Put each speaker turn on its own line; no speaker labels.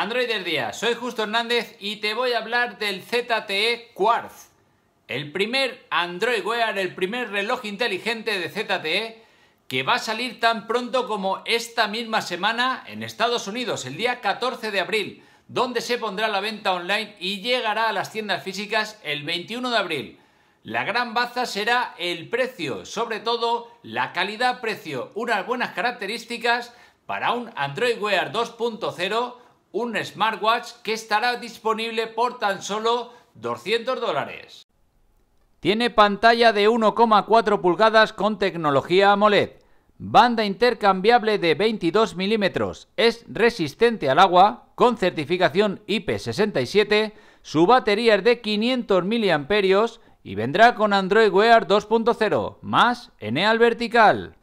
Android del día, soy Justo Hernández y te voy a hablar del ZTE Quartz, el primer Android Wear, el primer reloj inteligente de ZTE que va a salir tan pronto como esta misma semana en Estados Unidos, el día 14 de abril, donde se pondrá a la venta online y llegará a las tiendas físicas el 21 de abril. La gran baza será el precio, sobre todo la calidad-precio, unas buenas características para un Android Wear 2.0 un smartwatch que estará disponible por tan solo 200 dólares. Tiene pantalla de 1,4 pulgadas con tecnología AMOLED, banda intercambiable de 22 milímetros, es resistente al agua, con certificación IP67, su batería es de 500 mAh y vendrá con Android Wear 2.0, más Eneal Vertical.